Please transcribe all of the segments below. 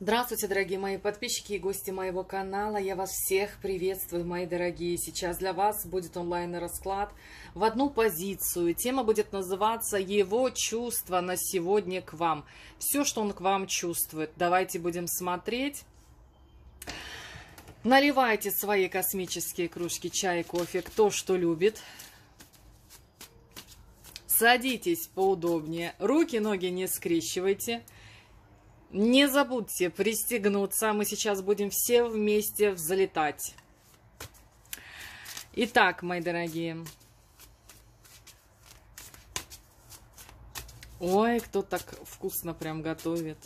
Здравствуйте, дорогие мои подписчики и гости моего канала. Я вас всех приветствую, мои дорогие. Сейчас для вас будет онлайн-расклад в одну позицию. Тема будет называться «Его чувства на сегодня к вам». Все, что он к вам чувствует. Давайте будем смотреть. Наливайте свои космические кружки чай, кофе, кто что любит. Садитесь поудобнее. Руки, ноги не скрещивайте. Садитесь не забудьте пристегнуться, мы сейчас будем все вместе взлетать. Итак, мои дорогие. Ой, кто так вкусно прям готовит.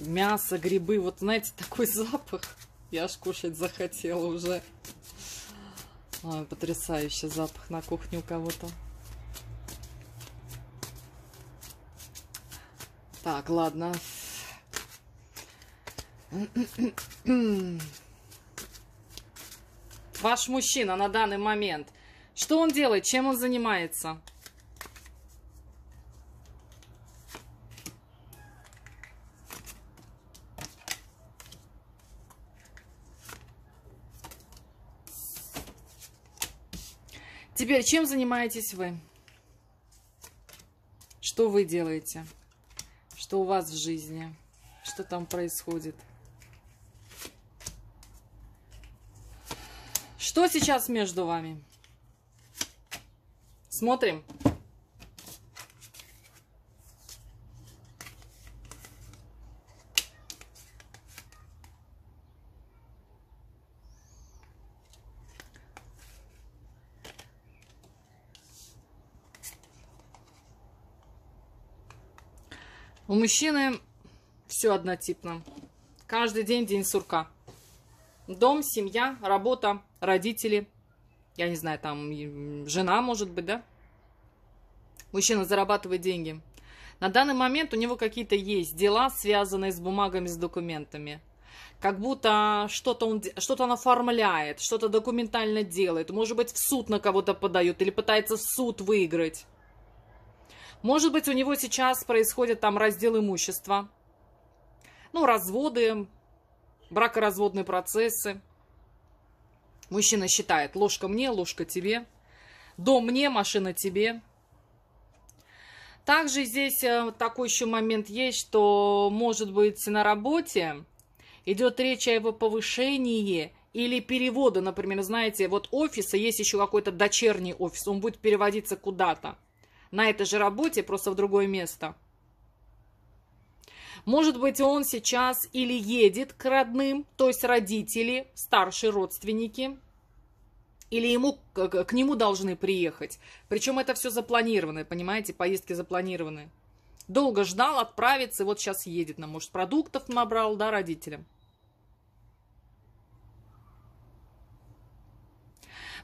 Мясо, грибы. Вот знаете, такой запах. Я аж кушать захотела уже. Ой, потрясающий запах на кухне у кого-то. Так, ладно. Ваш мужчина на данный момент. Что он делает? Чем он занимается? Теперь, чем занимаетесь вы? Что вы делаете? что у вас в жизни, что там происходит. Что сейчас между вами? Смотрим. мужчины все однотипно. Каждый день день сурка. Дом, семья, работа, родители. Я не знаю, там жена, может быть, да? Мужчина зарабатывает деньги. На данный момент у него какие-то есть дела, связанные с бумагами, с документами. Как будто что-то он, что-то он оформляет, что-то документально делает. Может быть, в суд на кого-то подает или пытается суд выиграть. Может быть, у него сейчас происходит там раздел имущества, ну, разводы, бракоразводные процессы. Мужчина считает, ложка мне, ложка тебе, дом мне, машина тебе. Также здесь э, такой еще момент есть, что, может быть, на работе идет речь о его повышении или перевода, например, знаете, вот офиса, есть еще какой-то дочерний офис, он будет переводиться куда-то на этой же работе, просто в другое место. Может быть, он сейчас или едет к родным, то есть родители, старшие родственники, или ему, к, к нему должны приехать. Причем это все запланировано, понимаете, поездки запланированы. Долго ждал, отправится, и вот сейчас едет на, может, продуктов набрал, да, родителям.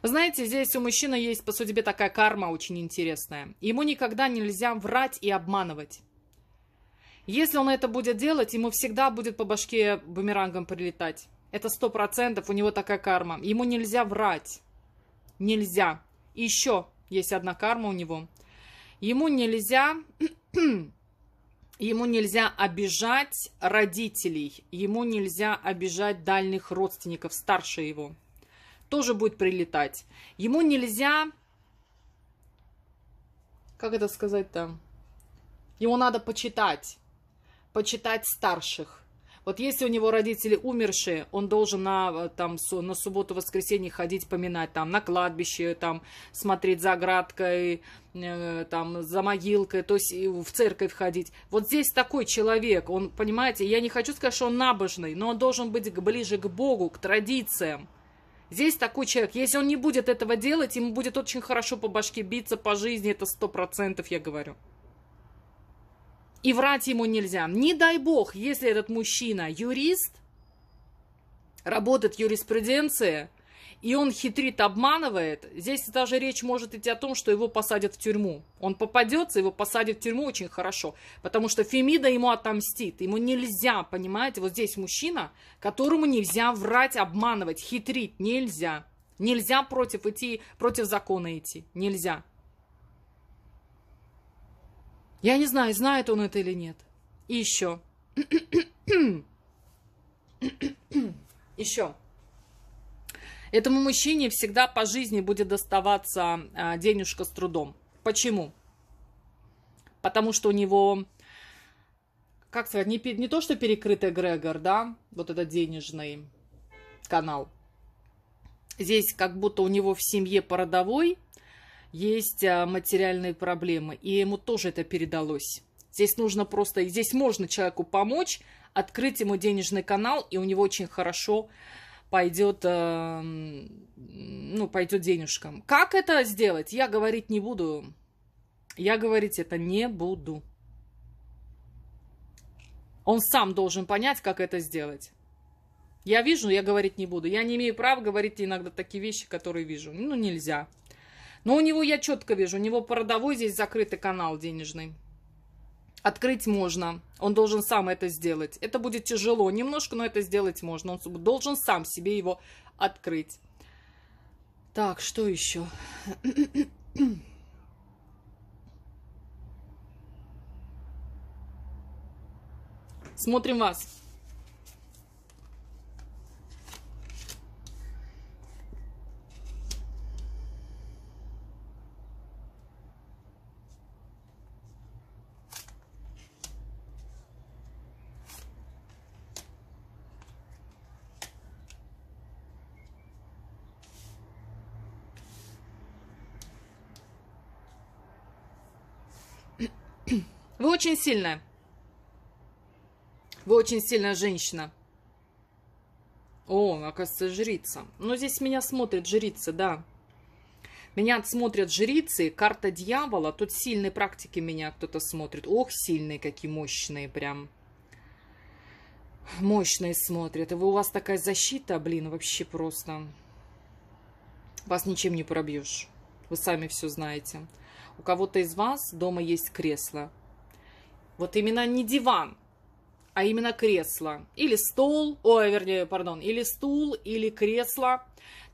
Вы знаете, здесь у мужчины есть по судьбе такая карма очень интересная. Ему никогда нельзя врать и обманывать. Если он это будет делать, ему всегда будет по башке бумерангом прилетать. Это сто процентов, у него такая карма. Ему нельзя врать. Нельзя. И еще есть одна карма у него. Ему нельзя... Ему нельзя обижать родителей, ему нельзя обижать дальних родственников, старше его тоже будет прилетать. Ему нельзя, как это сказать-то, ему надо почитать, почитать старших. Вот если у него родители умершие, он должен на, там, на субботу-воскресенье ходить поминать, там, на кладбище, там, смотреть за оградкой, э, там, за могилкой, то есть в церковь ходить. Вот здесь такой человек, он, понимаете, я не хочу сказать, что он набожный, но он должен быть ближе к Богу, к традициям. Здесь такой человек, если он не будет этого делать, ему будет очень хорошо по башке биться по жизни, это сто процентов, я говорю. И врать ему нельзя. Не дай бог, если этот мужчина юрист, работает юриспруденция. юриспруденции, и он хитрит, обманывает, здесь даже речь может идти о том, что его посадят в тюрьму. Он попадется, его посадят в тюрьму очень хорошо, потому что Фемида ему отомстит. Ему нельзя, понимаете, вот здесь мужчина, которому нельзя врать, обманывать, хитрить, нельзя. Нельзя против идти, против закона идти, нельзя. Я не знаю, знает он это или нет. И еще. еще. Этому мужчине всегда по жизни будет доставаться а, денежка с трудом. Почему? Потому что у него, как сказать, не, не то, что перекрыт эгрегор, да, вот этот денежный канал. Здесь как будто у него в семье породовой есть а, материальные проблемы, и ему тоже это передалось. Здесь нужно просто, здесь можно человеку помочь, открыть ему денежный канал, и у него очень хорошо пойдет, э, эм, ну, пойдет денежкам. Как это сделать? Я говорить не буду. Я говорить это не буду. Он сам должен понять, как это сделать. Я вижу, я говорить не буду. Я не имею права говорить иногда такие вещи, которые вижу. Ну, нельзя. Но у него я четко вижу. У него по родовой здесь закрытый канал денежный открыть можно. Он должен сам это сделать. Это будет тяжело немножко, но это сделать можно. Он должен сам себе его открыть. Так, что еще? Смотрим вас. очень сильная. Вы очень сильная женщина. О, оказывается, жрица. Ну, здесь меня смотрят жрицы, да. Меня смотрят жрицы, карта дьявола. Тут сильные практики меня кто-то смотрит. Ох, сильные какие, мощные прям. Мощные смотрят. И вы, у вас такая защита, блин, вообще просто. Вас ничем не пробьешь. Вы сами все знаете. У кого-то из вас дома есть кресло. Вот именно не диван, а именно кресло. Или стол, ой, вернее, пардон, или стул, или кресло.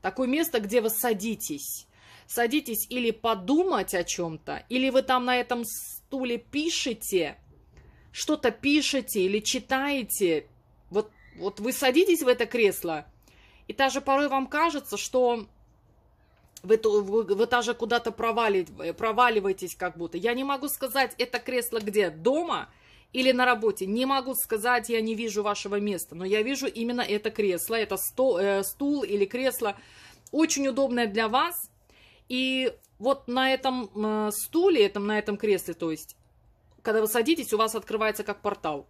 Такое место, где вы садитесь. Садитесь или подумать о чем-то, или вы там на этом стуле пишете, что-то пишете или читаете. Вот, вот вы садитесь в это кресло, и даже порой вам кажется, что вы, вы, вы даже куда-то проваливаетесь как будто. Я не могу сказать, это кресло где? Дома или на работе? Не могу сказать, я не вижу вашего места, но я вижу именно это кресло, это сто, э, стул или кресло. Очень удобное для вас. И вот на этом э, стуле, этом, на этом кресле, то есть, когда вы садитесь, у вас открывается как портал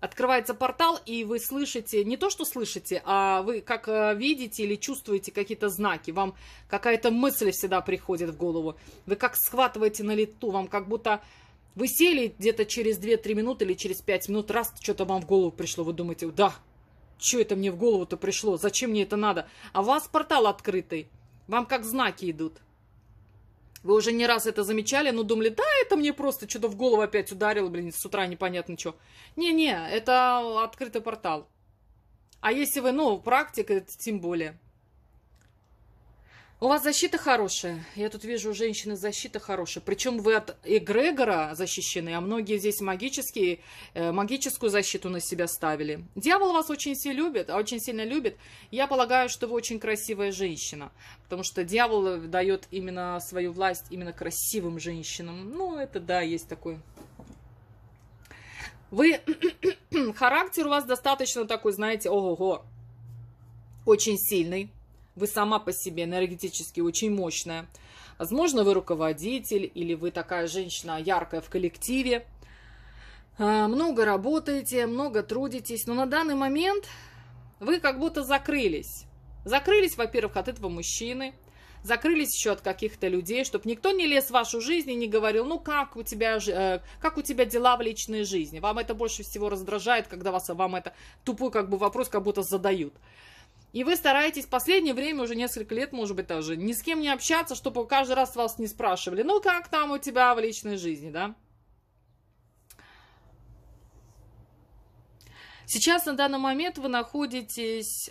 открывается портал, и вы слышите, не то что слышите, а вы как э, видите или чувствуете какие-то знаки, вам какая-то мысль всегда приходит в голову, вы как схватываете на лету, вам как будто вы сели где-то через 2-3 минуты или через 5 минут, раз что-то вам в голову пришло, вы думаете, да, что это мне в голову-то пришло, зачем мне это надо, а у вас портал открытый, вам как знаки идут. Вы уже не раз это замечали, но думали, да, это мне просто что-то в голову опять ударило, блин, с утра непонятно что. Не-не, это открытый портал. А если вы, ну, практик, это тем более. У вас защита хорошая. Я тут вижу, у женщины защита хорошая. Причем вы от эгрегора защищены, а многие здесь магические, э, магическую защиту на себя ставили. Дьявол вас очень сильно любит, а очень сильно любит. Я полагаю, что вы очень красивая женщина. Потому что дьявол э, дает именно свою власть именно красивым женщинам. Ну, это да, есть такой вы характер у вас достаточно такой, знаете, ого-го, очень сильный. Вы сама по себе энергетически очень мощная. Возможно, вы руководитель или вы такая женщина яркая в коллективе. А, много работаете, много трудитесь, но на данный момент вы как будто закрылись. Закрылись, во-первых, от этого мужчины, закрылись еще от каких-то людей, чтобы никто не лез в вашу жизнь и не говорил, ну как у тебя, э, как у тебя дела в личной жизни. Вам это больше всего раздражает, когда вас, вам это тупой как бы вопрос как будто задают. И вы стараетесь в последнее время, уже несколько лет, может быть, даже, ни с кем не общаться, чтобы каждый раз вас не спрашивали, ну как там у тебя в личной жизни, да? Сейчас на данный момент вы находитесь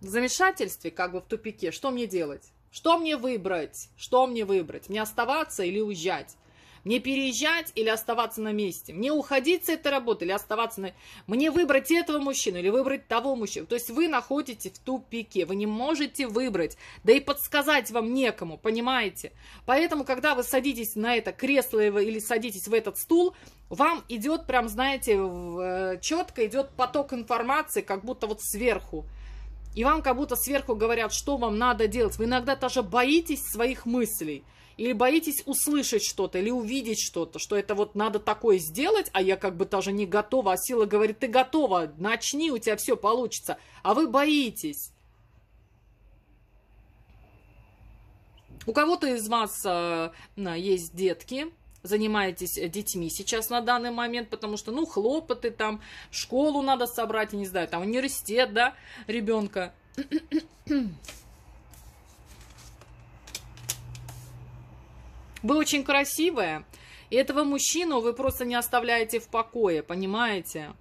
в замешательстве, как бы в тупике. Что мне делать? Что мне выбрать? Что мне выбрать? Мне оставаться или уезжать? Мне переезжать или оставаться на месте? Мне уходить с этой работы или оставаться на... Мне выбрать этого мужчину или выбрать того мужчину? То есть вы находитесь в тупике, вы не можете выбрать, да и подсказать вам некому, понимаете? Поэтому, когда вы садитесь на это кресло или садитесь в этот стул, вам идет прям, знаете, э, четко идет поток информации, как будто вот сверху. И вам как будто сверху говорят, что вам надо делать. Вы иногда даже боитесь своих мыслей. Или боитесь услышать что-то, или увидеть что-то, что это вот надо такое сделать, а я как бы даже не готова, а сила говорит, ты готова, начни, у тебя все получится, а вы боитесь. У кого-то из вас э, есть детки, занимаетесь э, детьми сейчас на данный момент, потому что, ну, хлопоты там, школу надо собрать, я не знаю, там университет, да, ребенка. Вы очень красивая, и этого мужчину вы просто не оставляете в покое, понимаете?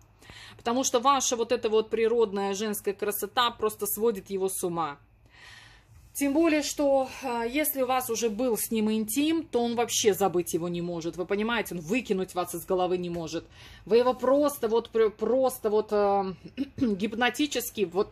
Потому что ваша вот эта вот природная женская красота просто сводит его с ума. Тем более, что э, если у вас уже был с ним интим, то он вообще забыть его не может. Вы понимаете, он выкинуть вас из головы не может. Вы его просто вот, просто вот э, гипнотически вот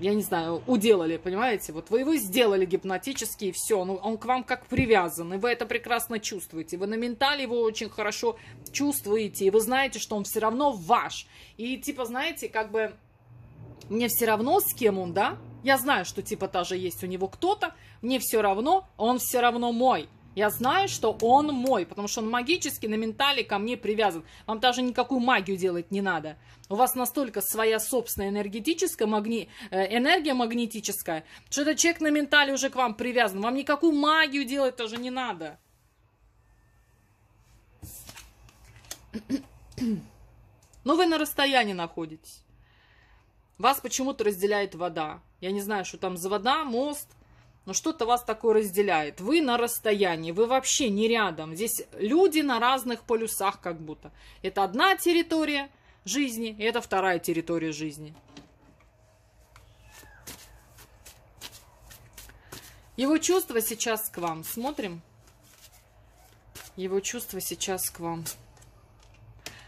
я не знаю, уделали, понимаете? Вот вы его сделали гипнотически, и все. Ну, он к вам как привязан, и вы это прекрасно чувствуете. Вы на ментале его очень хорошо чувствуете, и вы знаете, что он все равно ваш. И типа, знаете, как бы мне все равно, с кем он, да? Я знаю, что типа та же есть у него кто-то, мне все равно, он все равно мой. Я знаю, что он мой, потому что он магически на ментале ко мне привязан. Вам даже никакую магию делать не надо. У вас настолько своя собственная энергетическая магни... Э, энергия магнетическая, что этот человек на ментале уже к вам привязан. Вам никакую магию делать тоже не надо. Но ну, вы на расстоянии находитесь. Вас почему-то разделяет вода. Я не знаю, что там за вода, мост – но что-то вас такое разделяет. Вы на расстоянии, вы вообще не рядом. Здесь люди на разных полюсах как будто. Это одна территория жизни, и это вторая территория жизни. Его чувства сейчас к вам. Смотрим. Его чувства сейчас к вам.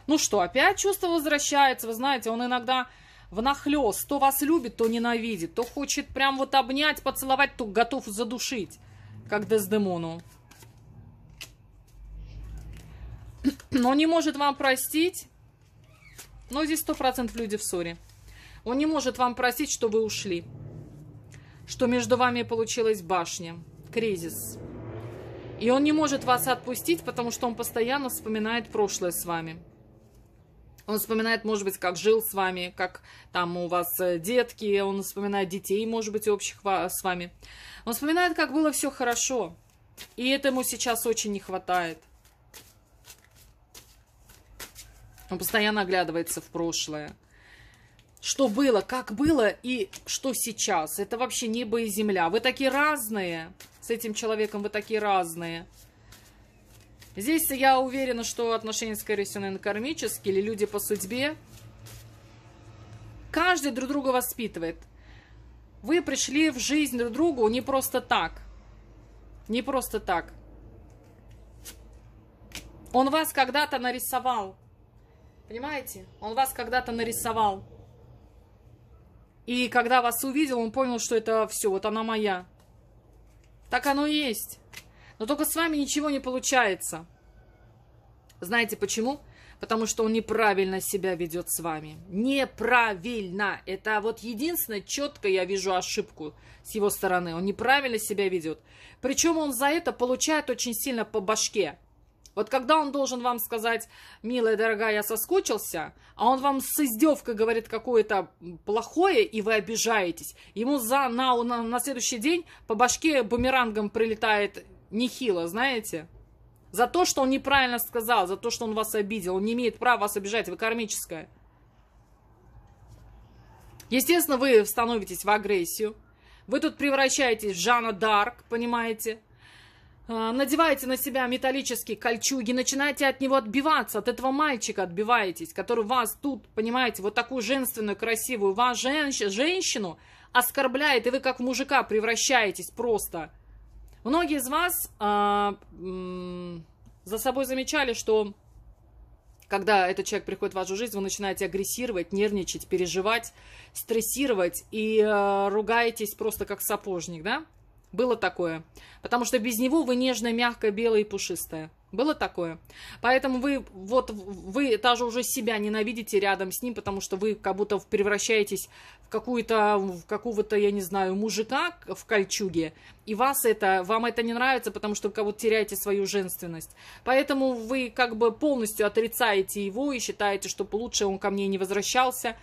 Ну что, опять чувство возвращается. Вы знаете, он иногда внахлёст. То вас любит, то ненавидит. То хочет прям вот обнять, поцеловать, то готов задушить, как Дездемону. Но не может вам простить. Но здесь 100% люди в ссоре. Он не может вам простить, что вы ушли. Что между вами получилась башня. Кризис. И он не может вас отпустить, потому что он постоянно вспоминает прошлое с вами. Он вспоминает, может быть, как жил с вами, как там у вас э, детки, он вспоминает детей, может быть, общих с вами. Он вспоминает, как было все хорошо. И этому сейчас очень не хватает. Он постоянно оглядывается в прошлое. Что было, как было и что сейчас. Это вообще небо и земля. Вы такие разные с этим человеком, вы такие разные. Здесь я уверена, что отношения, скорее всего, наверное, кармические или люди по судьбе. Каждый друг друга воспитывает. Вы пришли в жизнь друг другу не просто так. Не просто так. Он вас когда-то нарисовал. Понимаете? Он вас когда-то нарисовал. И когда вас увидел, он понял, что это все, вот она моя. Так оно и есть. Но только с вами ничего не получается. Знаете почему? Потому что он неправильно себя ведет с вами. Неправильно. Это вот единственное, четко я вижу ошибку с его стороны. Он неправильно себя ведет. Причем он за это получает очень сильно по башке. Вот когда он должен вам сказать, милая, дорогая, я соскучился, а он вам с издевкой говорит какое-то плохое, и вы обижаетесь, ему за, на, на, на следующий день по башке бумерангом прилетает нехило, знаете. За то, что он неправильно сказал, за то, что он вас обидел. Он не имеет права вас обижать, вы кармическая. Естественно, вы становитесь в агрессию. Вы тут превращаетесь в Жанна Дарк, понимаете? А, надеваете на себя металлические кольчуги, начинаете от него отбиваться, от этого мальчика отбиваетесь, который вас тут, понимаете, вот такую женственную, красивую, вас, женщину, оскорбляет, и вы как мужика превращаетесь просто. Многие из вас а, м, за собой замечали, что когда этот человек приходит в вашу жизнь, вы начинаете агрессировать, нервничать, переживать, стрессировать и э, ругаетесь просто как сапожник, да? Было такое. Потому что без него вы нежная, мягкая, белая и пушистая. Было такое. Поэтому вы, вот, вы даже уже себя ненавидите рядом с ним, потому что вы как будто превращаетесь в какую-то, в какого-то, я не знаю, мужика в кольчуге. И вас это, вам это не нравится, потому что вы как будто теряете свою женственность. Поэтому вы как бы полностью отрицаете его и считаете, что лучше он ко мне не возвращался,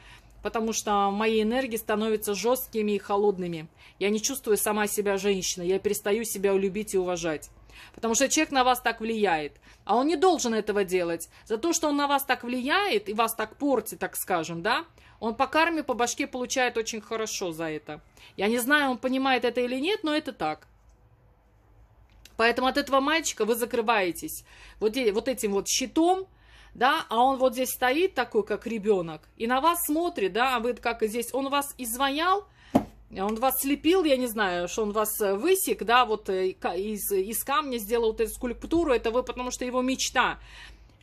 потому что мои энергии становятся жесткими и холодными. Я не чувствую сама себя женщиной, я перестаю себя любить и уважать. Потому что человек на вас так влияет. А он не должен этого делать. За то, что он на вас так влияет и вас так портит, так скажем, да, он по карме, по башке получает очень хорошо за это. Я не знаю, он понимает это или нет, но это так. Поэтому от этого мальчика вы закрываетесь вот, вот этим вот щитом, да, а он вот здесь стоит такой, как ребенок, и на вас смотрит, да, а вы как здесь, он вас извонял. Он вас слепил, я не знаю, что он вас э, высек, да, вот э, из, из камня сделал вот эту скульптуру, это вы, потому что его мечта.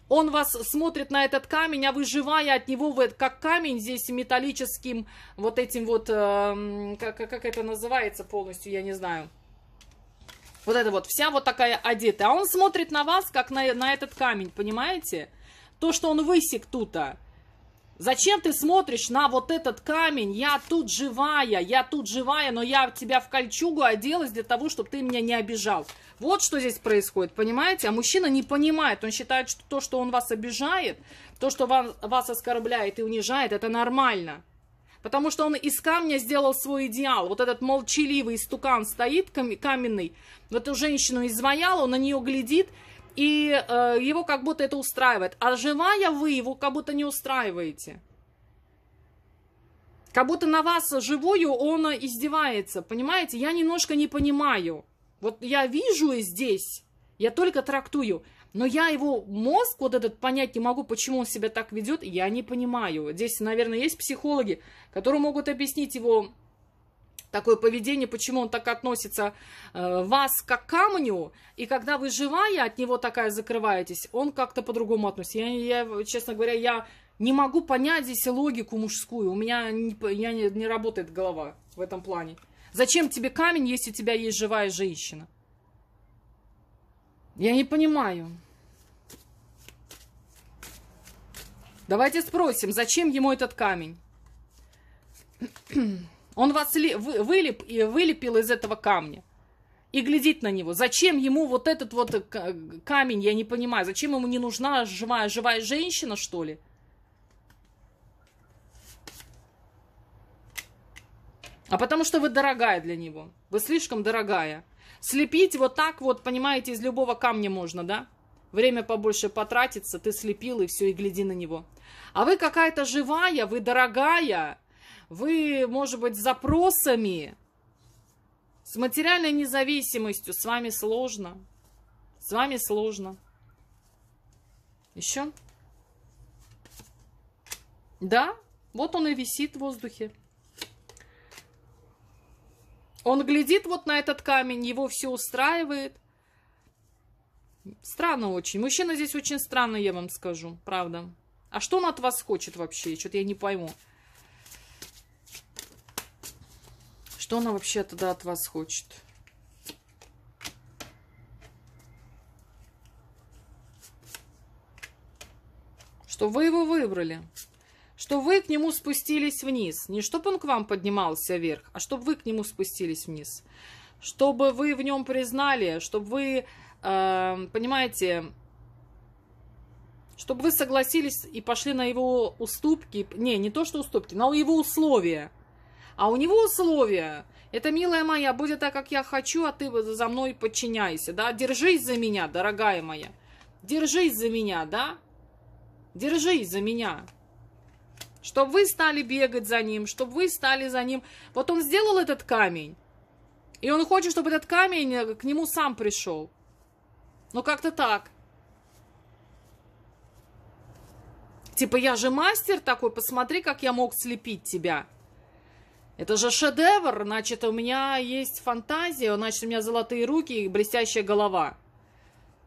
Он вас смотрит на этот камень, а вы живая от него, вы как камень здесь металлическим, вот этим вот, э, как, как это называется полностью, я не знаю. Вот это вот, вся вот такая одета. А он смотрит на вас, как на, на этот камень, понимаете? То, что он высек тут-то. Зачем ты смотришь на вот этот камень? Я тут живая, я тут живая, но я тебя в кольчугу оделась для того, чтобы ты меня не обижал. Вот что здесь происходит, понимаете? А мужчина не понимает, он считает, что то, что он вас обижает, то, что вас вас оскорбляет и унижает, это нормально. Потому что он из камня сделал свой идеал. Вот этот молчаливый стукан стоит каменный, вот эту женщину изваял, он на нее глядит, и э, его как будто это устраивает. А живая вы его как будто не устраиваете. Как будто на вас живую он издевается, понимаете? Я немножко не понимаю. Вот я вижу здесь, я только трактую. Но я его мозг, вот этот, понять не могу, почему он себя так ведет, я не понимаю. Здесь, наверное, есть психологи, которые могут объяснить его такое поведение, почему он так относится э, вас как камню, и когда вы живая от него такая закрываетесь, он как-то по-другому относится. Я, я, честно говоря, я не могу понять здесь логику мужскую, у меня не, я не, не работает голова в этом плане. Зачем тебе камень, если у тебя есть живая женщина? Я не понимаю. Давайте спросим, зачем ему этот камень? Он вас вылеп, вылепил из этого камня и глядит на него. Зачем ему вот этот вот э, камень, я не понимаю, зачем ему не нужна живая, живая женщина, что ли? А потому что вы дорогая для него. Вы слишком дорогая. Слепить вот так вот, понимаете, из любого камня можно, да? Время побольше потратится, ты слепил и все, и гляди на него. А вы какая-то живая, вы дорогая, вы, может быть, с запросами, с материальной независимостью с вами сложно. С вами сложно. Еще? Да, вот он и висит в воздухе. Он глядит вот на этот камень, его все устраивает. Странно очень. Мужчина здесь очень странный, я вам скажу, правда. А что он от вас хочет вообще? Что-то я не пойму. Что она вообще тогда от вас хочет? Что вы его выбрали. Что вы к нему спустились вниз. Не чтобы он к вам поднимался вверх, а чтобы вы к нему спустились вниз. Чтобы вы в нем признали, чтобы вы, э, понимаете, чтобы вы согласились и пошли на его уступки. Не, не то что уступки, на его условия а у него условия. Это, милая моя, будет так, как я хочу, а ты за мной подчиняйся, да? Держись за меня, дорогая моя. Держись за меня, да? Держись за меня. Чтобы вы стали бегать за ним, чтобы вы стали за ним. Вот он сделал этот камень. И он хочет, чтобы этот камень к нему сам пришел. Ну, как-то так. Типа, я же мастер такой, посмотри, как я мог слепить тебя. Это же шедевр, значит, у меня есть фантазия, значит, у меня золотые руки и блестящая голова.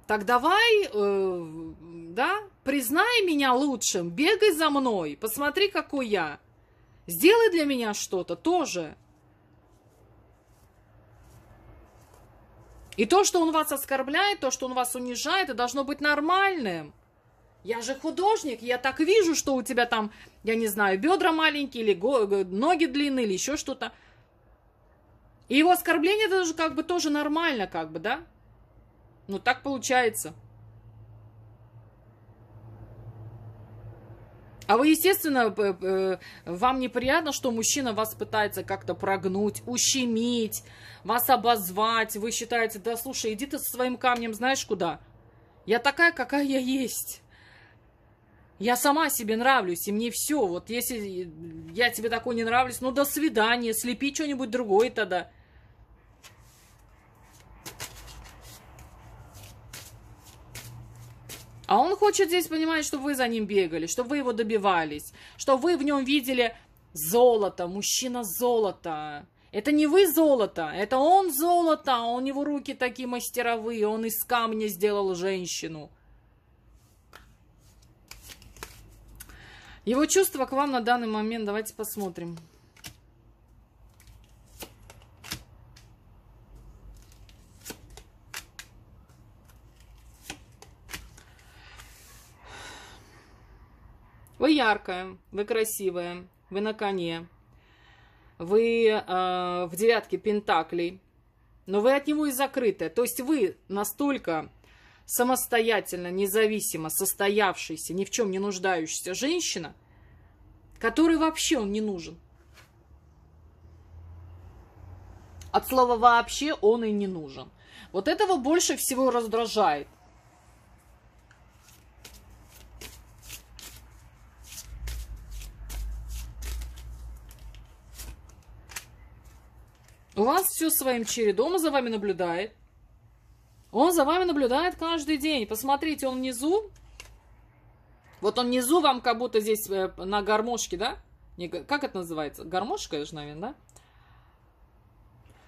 Так давай, э, да, признай меня лучшим, бегай за мной, посмотри, какой я. Сделай для меня что-то тоже. И то, что он вас оскорбляет, то, что он вас унижает, это должно быть нормальным. Я же художник, я так вижу, что у тебя там, я не знаю, бедра маленькие, или ноги длинные, или еще что-то. И его оскорбление даже как бы тоже нормально, как бы, да? Ну так получается. А вы, естественно, э, вам неприятно, что мужчина вас пытается как-то прогнуть, ущемить, вас обозвать. Вы считаете, да слушай, иди ты со своим камнем знаешь куда. Я такая, какая я есть. Я сама себе нравлюсь, и мне все. Вот если я тебе такой не нравлюсь, ну до свидания, слепи что-нибудь другое тогда. А он хочет здесь понимать, чтобы вы за ним бегали, чтобы вы его добивались, что вы в нем видели золото, мужчина золото. Это не вы золото, это он золото, а у него руки такие мастеровые, он из камня сделал женщину. Его чувства к вам на данный момент. Давайте посмотрим. Вы яркая, вы красивая, вы на коне, вы э, в девятке пентаклей, но вы от него и закрытая. То есть вы настолько самостоятельно, независимо состоявшаяся, ни в чем не нуждающаяся женщина, которой вообще он не нужен. От слова «вообще» он и не нужен. Вот этого больше всего раздражает. У вас все своим чередом, за вами наблюдает. Он за вами наблюдает каждый день. Посмотрите, он внизу. Вот он внизу вам как будто здесь э, на гармошке, да? как это называется? Гармошка, это же, наверное, да?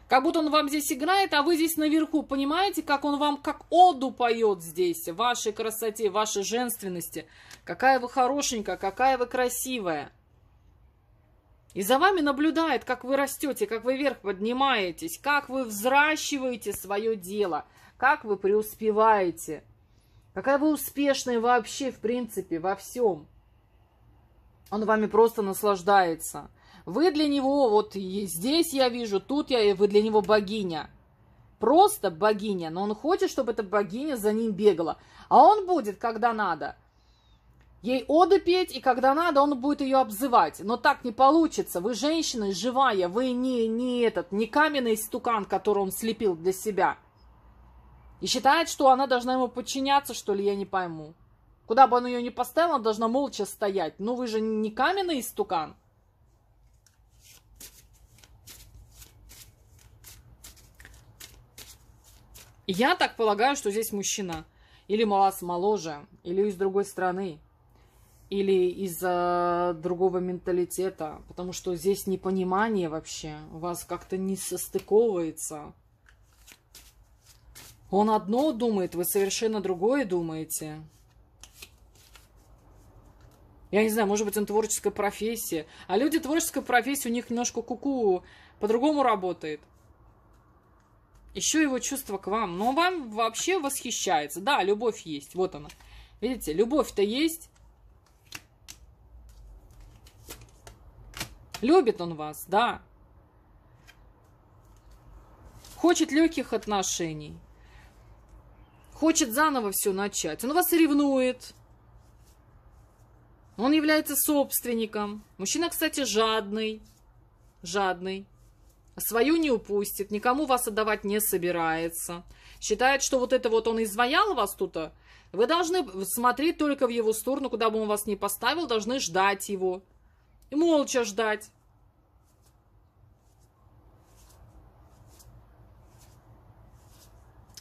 Как будто он вам здесь играет, а вы здесь наверху. Понимаете, как он вам как оду поет здесь, вашей красоте, вашей женственности. Какая вы хорошенькая, какая вы красивая. И за вами наблюдает, как вы растете, как вы вверх поднимаетесь, как вы взращиваете свое дело, как вы преуспеваете, какая вы успешная вообще, в принципе, во всем. Он вами просто наслаждается. Вы для него, вот здесь я вижу, тут я, вы для него богиня. Просто богиня, но он хочет, чтобы эта богиня за ним бегала. А он будет, когда надо – ей оды петь, и когда надо, он будет ее обзывать. Но так не получится. Вы женщина живая, вы не, не этот, не каменный стукан, который он слепил для себя. И считает, что она должна ему подчиняться, что ли, я не пойму. Куда бы он ее ни поставил, она должна молча стоять. Ну вы же не каменный истукан. Я так полагаю, что здесь мужчина. Или малас моложе, или из другой страны, или из э, другого менталитета. Потому что здесь непонимание вообще. У вас как-то не состыковывается. Он одно думает, вы совершенно другое думаете. Я не знаю, может быть, он творческая профессия. А люди творческой профессии, у них немножко куку -ку, по-другому работает. Еще его чувство к вам. Но вам вообще восхищается. Да, любовь есть. Вот она. Видите, любовь-то есть. Любит он вас, да. Хочет легких отношений хочет заново все начать. Он вас ревнует. Он является собственником. Мужчина, кстати, жадный. Жадный. А свою не упустит, никому вас отдавать не собирается. Считает, что вот это вот он изваял вас тут, вы должны смотреть только в его сторону, куда бы он вас ни поставил, должны ждать его. И молча ждать.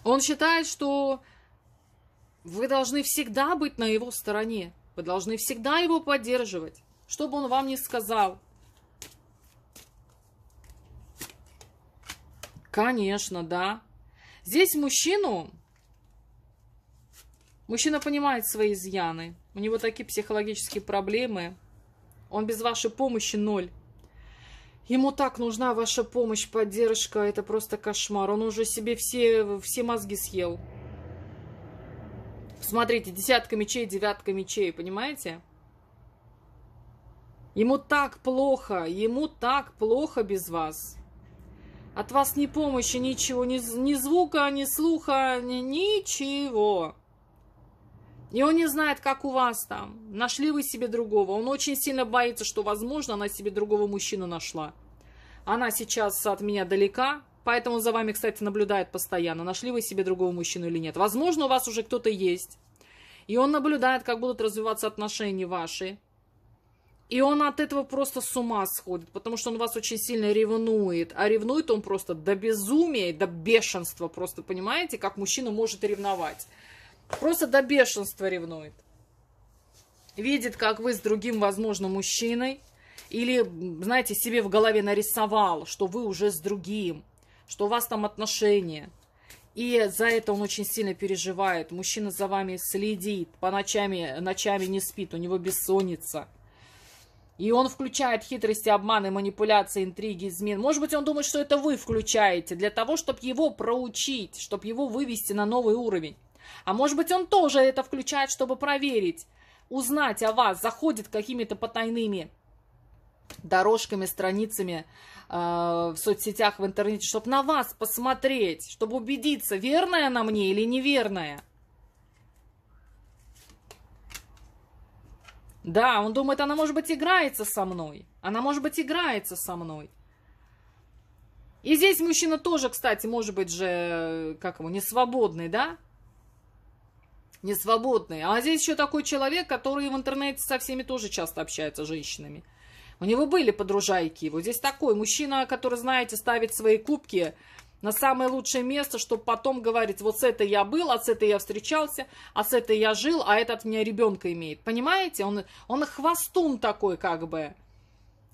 Он считает, что вы должны всегда быть на его стороне. Вы должны всегда его поддерживать, что бы он вам ни сказал. Конечно, да. Здесь мужчину... Мужчина понимает свои изъяны. У него такие психологические проблемы. Он без вашей помощи ноль. Ему так нужна ваша помощь, поддержка. Это просто кошмар. Он уже себе все, все мозги съел. Смотрите, десятка мечей, девятка мечей, понимаете? Ему так плохо, ему так плохо без вас. От вас ни помощи, ничего, ни, ни звука, ни слуха, ни, ничего. И он не знает, как у вас там. Нашли вы себе другого. Он очень сильно боится, что, возможно, она себе другого мужчину нашла. Она сейчас от меня далека, поэтому за вами, кстати, наблюдает постоянно, нашли вы себе другого мужчину или нет. Возможно, у вас уже кто-то есть, и он наблюдает, как будут развиваться отношения ваши, и он от этого просто с ума сходит, потому что он вас очень сильно ревнует. А ревнует он просто до безумия, до бешенства. Просто понимаете, как мужчина может ревновать. Просто до бешенства ревнует. Видит, как вы с другим, возможно, мужчиной. Или, знаете, себе в голове нарисовал, что вы уже с другим что у вас там отношения. И за это он очень сильно переживает. Мужчина за вами следит, по ночами, ночами не спит, у него бессонница. И он включает хитрости, обманы, манипуляции, интриги, измен. Может быть, он думает, что это вы включаете для того, чтобы его проучить, чтобы его вывести на новый уровень. А может быть, он тоже это включает, чтобы проверить, узнать о вас, заходит какими-то потайными дорожками, страницами э, в соцсетях, в интернете, чтобы на вас посмотреть, чтобы убедиться, верная она мне или неверная. Да, он думает, она, может быть, играется со мной. Она, может быть, играется со мной. И здесь мужчина тоже, кстати, может быть же, как его, несвободный, да? Несвободный. А здесь еще такой человек, который в интернете со всеми тоже часто общается, с женщинами. У него были подружайки. Вот здесь такой мужчина, который, знаете, ставит свои кубки на самое лучшее место, чтобы потом говорить, вот с этой я был, а с этой я встречался, а с этой я жил, а этот меня ребенка имеет. Понимаете? Он, он хвостун такой как бы.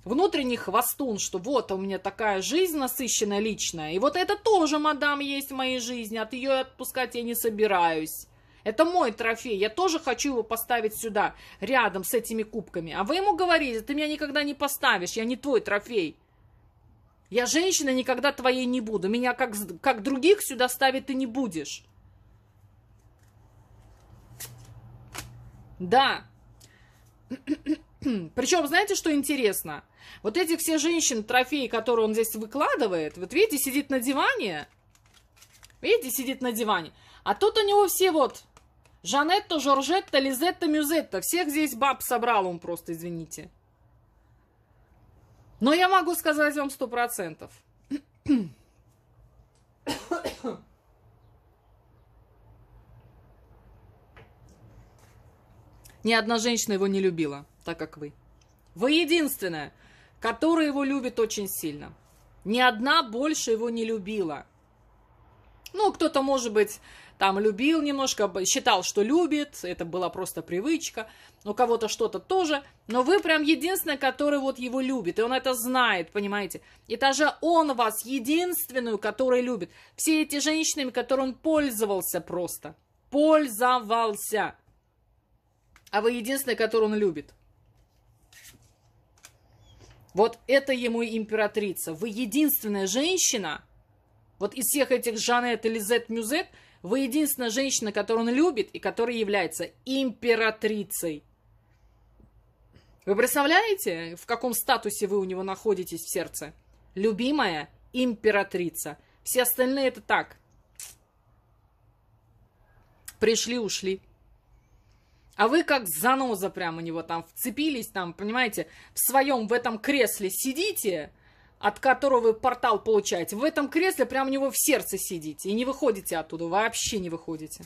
Внутренний хвостун, что вот а у меня такая жизнь насыщенная личная. И вот это тоже, мадам, есть в моей жизни. От ее отпускать я не собираюсь. Это мой трофей, я тоже хочу его поставить сюда, рядом с этими кубками. А вы ему говорите, ты меня никогда не поставишь, я не твой трофей. Я женщина никогда твоей не буду, меня как, как других сюда ставить ты не будешь. Да. Причем, знаете, что интересно? Вот эти все женщины, трофеи, которые он здесь выкладывает, вот видите, сидит на диване. Видите, сидит на диване. А тут у него все вот Жанетта, Жоржетта, Лизетта, Мюзетта. Всех здесь баб собрал он просто, извините. Но я могу сказать вам сто процентов. Ни одна женщина его не любила, так как вы. Вы единственная, которая его любит очень сильно. Ни одна больше его не любила. Ну, кто-то, может быть, там любил немножко, считал, что любит, это была просто привычка. У кого-то что-то тоже, но вы прям единственная, который вот его любит, и он это знает, понимаете? И даже он вас единственную, который любит. Все эти женщинами, которым он пользовался просто. Пользовался. А вы единственная, которую он любит. Вот это ему императрица. Вы единственная женщина, вот из всех этих Жанет и Мюзет – вы единственная женщина, которую он любит и которая является императрицей. Вы представляете, в каком статусе вы у него находитесь в сердце? Любимая императрица. Все остальные это так. Пришли, ушли. А вы как заноза прямо у него там вцепились, там, понимаете, в своем в этом кресле сидите, от которого вы портал получаете, в этом кресле прямо у него в сердце сидите и не выходите оттуда, вообще не выходите.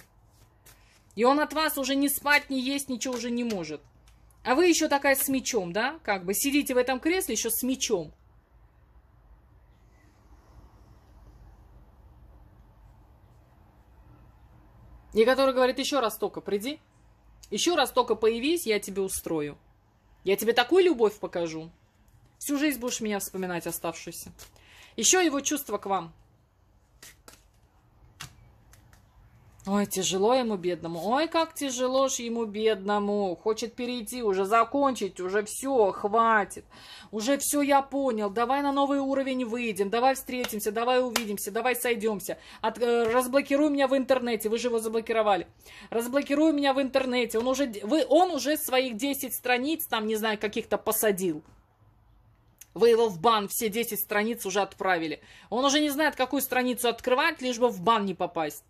И он от вас уже не спать, не есть, ничего уже не может. А вы еще такая с мечом, да? Как бы сидите в этом кресле еще с мечом. И который говорит, еще раз только приди, еще раз только появись, я тебе устрою. Я тебе такую любовь покажу. Всю жизнь будешь меня вспоминать оставшуюся. Еще его чувства к вам. Ой, тяжело ему, бедному. Ой, как тяжело ж ему, бедному. Хочет перейти, уже закончить, уже все, хватит. Уже все я понял. Давай на новый уровень выйдем. Давай встретимся, давай увидимся, давай сойдемся. От, э, разблокируй меня в интернете. Вы же его заблокировали. Разблокируй меня в интернете. Он уже, вы, он уже своих 10 страниц, там, не знаю, каких-то посадил. Вы его в бан, все 10 страниц уже отправили. Он уже не знает, какую страницу открывать, лишь бы в бан не попасть.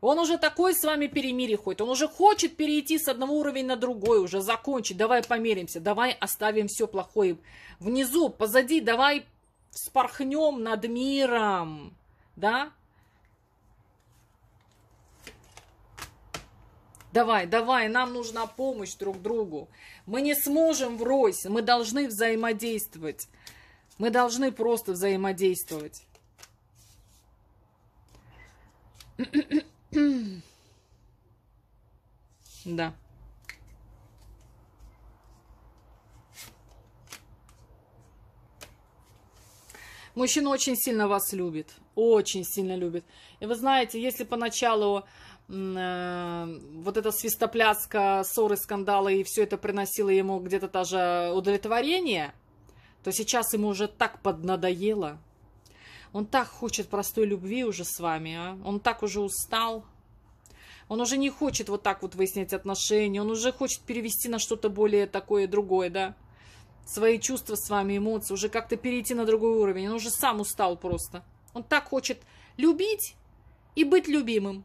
Он уже такой с вами перемирие ходит. Он уже хочет перейти с одного уровня на другой, уже закончить. Давай померимся, давай оставим все плохое внизу, позади, давай спорхнем над миром. Да? Давай, давай, нам нужна помощь друг другу. Мы не сможем врозь, мы должны взаимодействовать. Мы должны просто взаимодействовать. Да. Мужчина очень сильно вас любит, очень сильно любит. И вы знаете, если поначалу Э, вот эта свистопляска, ссоры, скандалы, и все это приносило ему где-то даже удовлетворение, то сейчас ему уже так поднадоело. Он так хочет простой любви уже с вами, а? он так уже устал. Он уже не хочет вот так вот выяснять отношения, он уже хочет перевести на что-то более такое другое, да? Свои чувства с вами, эмоции, уже как-то перейти на другой уровень. Он уже сам устал просто. Он так хочет любить и быть любимым.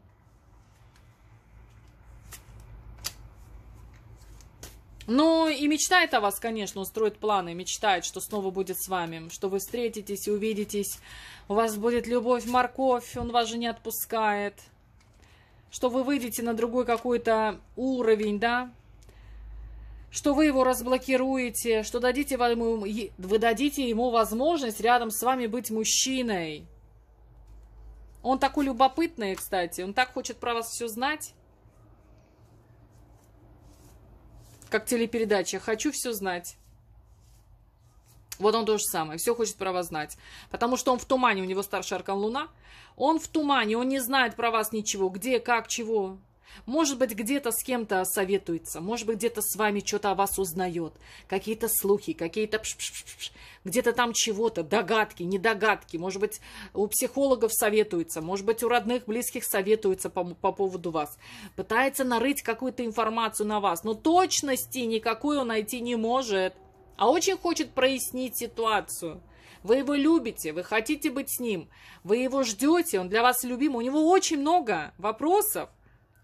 Ну и мечтает о вас, конечно, устроит планы, мечтает, что снова будет с вами, что вы встретитесь, и увидитесь, у вас будет любовь, морковь, он вас же не отпускает, что вы выйдете на другой какой-то уровень, да, что вы его разблокируете, что дадите вам, вы дадите ему возможность рядом с вами быть мужчиной. Он такой любопытный, кстати, он так хочет про вас все знать. Как телепередача «Хочу все знать». Вот он то же самое, все хочет про вас знать. Потому что он в тумане, у него старший аркан Луна. Он в тумане, он не знает про вас ничего, где, как, чего. Может быть, где-то с кем-то советуется, может быть, где-то с вами что-то о вас узнает, какие-то слухи, какие-то где-то там чего-то, догадки, недогадки, может быть, у психологов советуется, может быть, у родных, близких советуется по, по поводу вас. Пытается нарыть какую-то информацию на вас, но точности никакой он найти не может, а очень хочет прояснить ситуацию. Вы его любите, вы хотите быть с ним, вы его ждете, он для вас любим, у него очень много вопросов,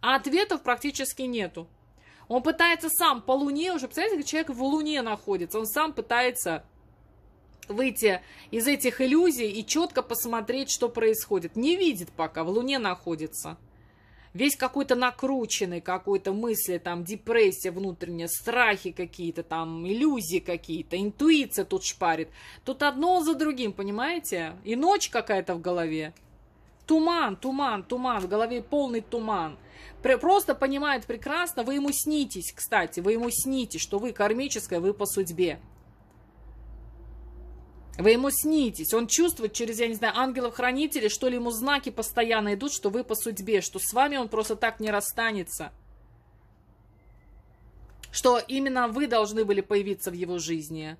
а ответов практически нету. Он пытается сам по Луне, уже представляете, человек в Луне находится, он сам пытается выйти из этих иллюзий и четко посмотреть, что происходит. Не видит пока, в Луне находится. Весь какой-то накрученный, какой-то мысли, там, депрессия внутренняя, страхи какие-то, там, иллюзии какие-то, интуиция тут шпарит. Тут одно за другим, понимаете? И ночь какая-то в голове. Туман, туман, туман, в голове полный туман. Просто понимает прекрасно, вы ему снитесь, кстати, вы ему снитесь, что вы кармическая, вы по судьбе. Вы ему снитесь. Он чувствует через, я не знаю, ангелов-хранителей, что ли ему знаки постоянно идут, что вы по судьбе, что с вами он просто так не расстанется. Что именно вы должны были появиться в его жизни.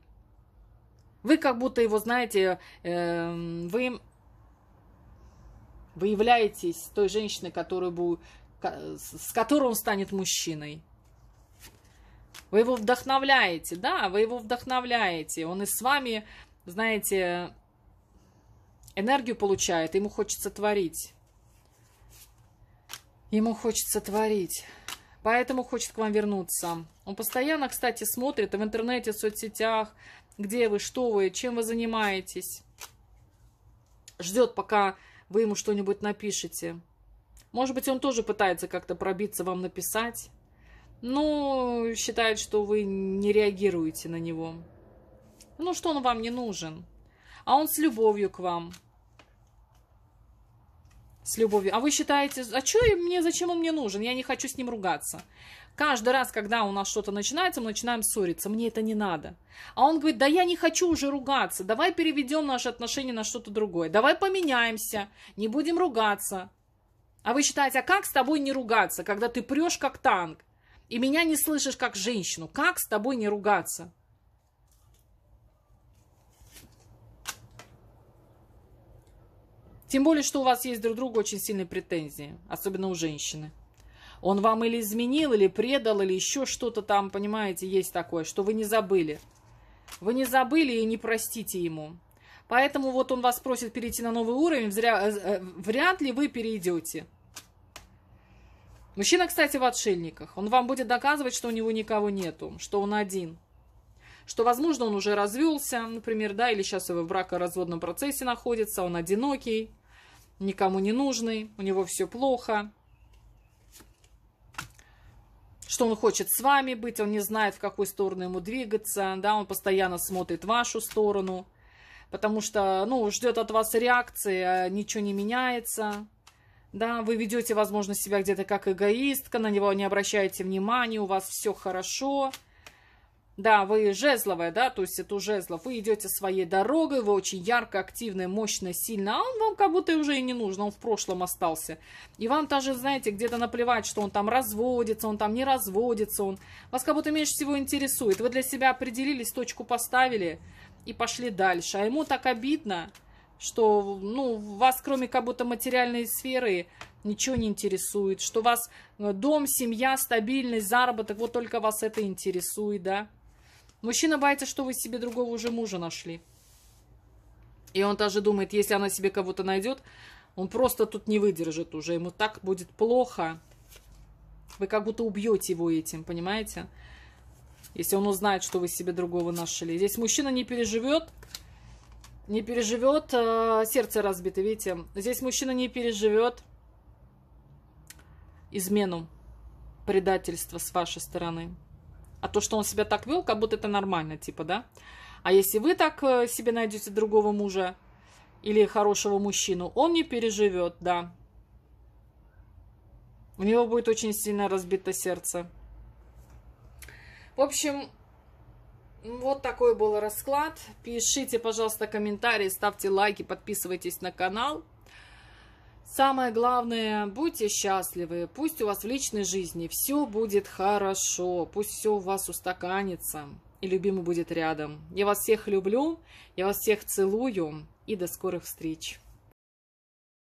Вы как будто его, знаете, э, вы, вы являетесь той женщиной, которую будет с которой он станет мужчиной. Вы его вдохновляете, да, вы его вдохновляете. Он и с вами, знаете, энергию получает, ему хочется творить. Ему хочется творить. Поэтому хочет к вам вернуться. Он постоянно, кстати, смотрит в интернете, в соцсетях, где вы, что вы, чем вы занимаетесь. Ждет, пока вы ему что-нибудь напишете. Может быть, он тоже пытается как-то пробиться вам написать, но считает, что вы не реагируете на него. Ну, что он вам не нужен. А он с любовью к вам. С любовью. А вы считаете, а что мне, зачем он мне нужен? Я не хочу с ним ругаться. Каждый раз, когда у нас что-то начинается, мы начинаем ссориться. Мне это не надо. А он говорит, да я не хочу уже ругаться. Давай переведем наши отношения на что-то другое. Давай поменяемся. Не будем ругаться. А вы считаете, а как с тобой не ругаться, когда ты прешь как танк, и меня не слышишь как женщину? Как с тобой не ругаться? Тем более, что у вас есть друг другу очень сильные претензии, особенно у женщины. Он вам или изменил, или предал, или еще что-то там, понимаете, есть такое, что вы не забыли. Вы не забыли и не простите ему. Поэтому вот он вас просит перейти на новый уровень, э, э, вряд ли вы перейдете. Мужчина, кстати, в отшельниках. Он вам будет доказывать, что у него никого нету, что он один. Что, возможно, он уже развелся, например, да, или сейчас его в бракоразводном процессе находится, он одинокий, никому не нужный, у него все плохо. Что он хочет с вами быть, он не знает, в какую сторону ему двигаться, да, он постоянно смотрит в вашу сторону, потому что, ну, ждет от вас реакции, а ничего не меняется, да, вы ведете, возможно, себя где-то как эгоистка, на него не обращаете внимания, у вас все хорошо. Да, вы жезловая, да, то есть это у жезлов. Вы идете своей дорогой, вы очень ярко, активная, мощная, сильная, а он вам как будто уже и не нужен, он в прошлом остался. И вам даже, знаете, где-то наплевать, что он там разводится, он там не разводится, он... Вас как будто меньше всего интересует. Вы для себя определились, точку поставили и пошли дальше. А ему так обидно, что ну, вас кроме как будто материальной сферы ничего не интересует, что вас э, дом, семья, стабильность, заработок, вот только вас это интересует, да. Мужчина боится, что вы себе другого уже мужа нашли. И он даже думает, если она себе кого-то найдет, он просто тут не выдержит уже, ему так будет плохо. Вы как будто убьете его этим, понимаете? Если он узнает, что вы себе другого нашли. Здесь мужчина не переживет, не переживет, э, сердце разбито, видите. Здесь мужчина не переживет измену, предательство с вашей стороны. А то, что он себя так вел, как будто это нормально, типа, да? А если вы так э, себе найдете другого мужа или хорошего мужчину, он не переживет, да. У него будет очень сильно разбито сердце. В общем, вот такой был расклад. Пишите, пожалуйста, комментарии, ставьте лайки, подписывайтесь на канал. Самое главное, будьте счастливы. Пусть у вас в личной жизни все будет хорошо. Пусть все у вас устаканится. И любимый будет рядом. Я вас всех люблю. Я вас всех целую. И до скорых встреч.